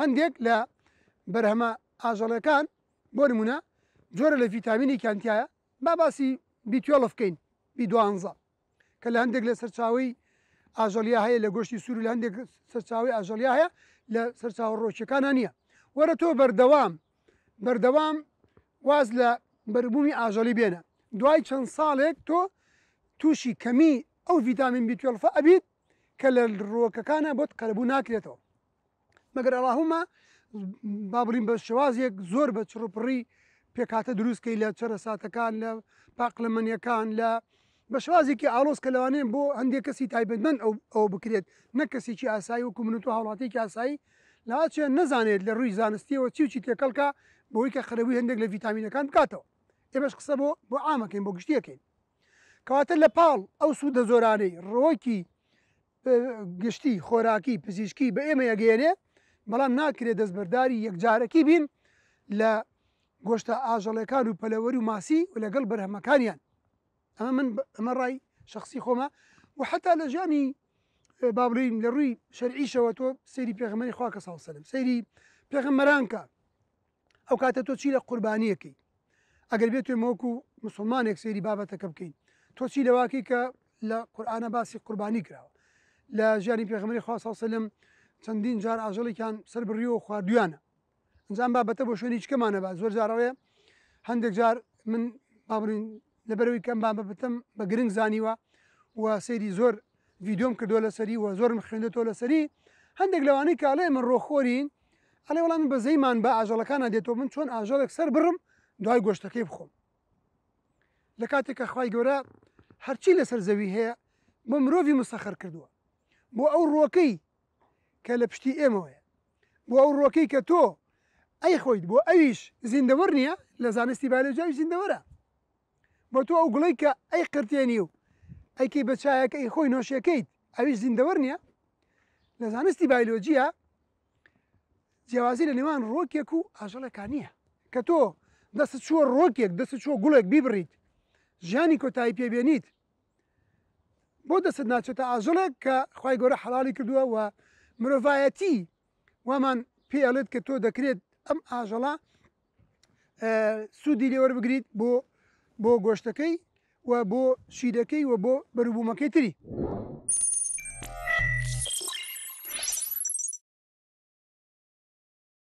هەندێک لە بەرهەمە ئاژەڵەکان بۆ نمونە جۆرە لە ڤیتامینی کانتیایە با باسی بیتیۆڵە بکەین بیدوانزە کە لە هەندێک لە سەرچاوی ئاژەلیا هەیە لە گۆشتی سوور لە هەندێک سەرچاوی ئاژەلیا هەیە لە سەرچاوە ڕۆکیەکانە نییە وەرە تۆ بەردەوام بەردەوام واز لە بەربوومی ئاژەلی بێنە دوای چەند ساڵێک تۆ تووشی کەمی ئەو ڤیتامین بیتیۆلفە ئەبیت کە لە ڕۆکەکانە بۆت قەربوو ناکرێتەوە مەگەر ئەلاهمە با بڵین بە شێوازیەک زۆر بە چڕپڕی پێکاتە دروستکەی لە چرە ساتەکان لە پاقلمەنیەکان لە بە شوازێکی ئالۆسکە لەوانێن بۆ هەندێک کەسی تایبەتمەند ئەو بکرێت نەکەسێکی ئاسایی و کومنوت و هاوڵاتێکی ئاسایی لاچێ نەزانێت لە ڕووی زانستیەوە چی و چی تێکەڵکە بۆی کە خەرەوی هەندێک لە ڤیتامینەکان بکاتەوە ئێمەش قسە بۆ بۆ ئامەکەین بۆ گشتیەکەین کەواتە لە پاڵ ئەو سوودە زۆرانەی ڕۆکی گشتی خۆراکی پزیشکی بە ئێمە یەگەێنێ بەڵام ناکرێت دەستبەرداری یەکجارەکی بین لە گۆشتە ئاژەڵەکان و پەلەوەری و ماسی و لەگەڵ بەرهەمەکانیان ئەمە من ئەمە ڕای شخصی خۆمە و حتا لە ژیانی بابلین لە ڕووی شەرعیشەوە تۆ سەیری پێغمەری خواکە ساوسلم سەیری پێغمەرانکە ئەو کاتە تۆ چی لە قوربانیەکەی ئەگەر بێت توێمەوەکو مسلمانێک سەیری بابەتەکە بکەین تۆ چی لەواکەی کە لە قورآانە باسی قوربانی کراوە لە ژیانی پێغمەری خوا ساوسلم چەندین جار ئاژەڵێکیان سەر بڕیەوە خواردویانە ئەنجام بابەتە بۆ شوێنی چکەمانە بە زۆر جارڕێ هەندێک جار من بابرین لەبەروی کەم با بەبتم بە گرنگ زانیوە و سەیری زۆر ویددیۆم کردو لە سەری و زۆرم خوێندێتەوە لە سەری هەندێک لەوانەی کاڵێ من ڕۆخۆرین ئەلێ وڵام بە زەیمان بە ئاژەڵەکانە دێتەوە من چۆن ئاژەڵێک سەر بڕم دوای گۆشتەکەی بخۆم لە کاتێکە خی گەورە هەرچی لەسەر زەوی هەیە بە مرۆڤی مسەخەر کردووە بۆ ئەو ڕۆکەی کە لە پشتی ئێمەوەە بۆ ئەو ڕۆکەی کە تۆ ئەی خۆیت بۆ ئەویش زیندەوە نییە لە زانستی بالێجاوی زیندەوەرە بۆ تۆ ئەو گوڵی کە ئەی قرتێنی و ئەیکی بەچایەکە ئەی خۆی نۆشیەکەیت ئەویش زیندەوە نییە لە زانستی بایلۆجیە جیاوازی لە نێوان ڕۆکێک و ئاژەڵەکان نییە کە تۆ دەست چوە ڕۆکێک دەست چوە گوڵێک بیبڕیت ژیانی کۆتایی پێبێنیت بۆ دەست ناچێتە ئاژەڵێک کە خی گەۆرە حلالی کردووە و مرۆڤایەتی وامان پێڵێت کە تۆ دەکرێت ئەم ئاژەڵا سوودی لێوە بگریت بۆ بۆ گۆشتەکەی و بۆ شیرەکەی و بۆ بەروبوومەکەی تری.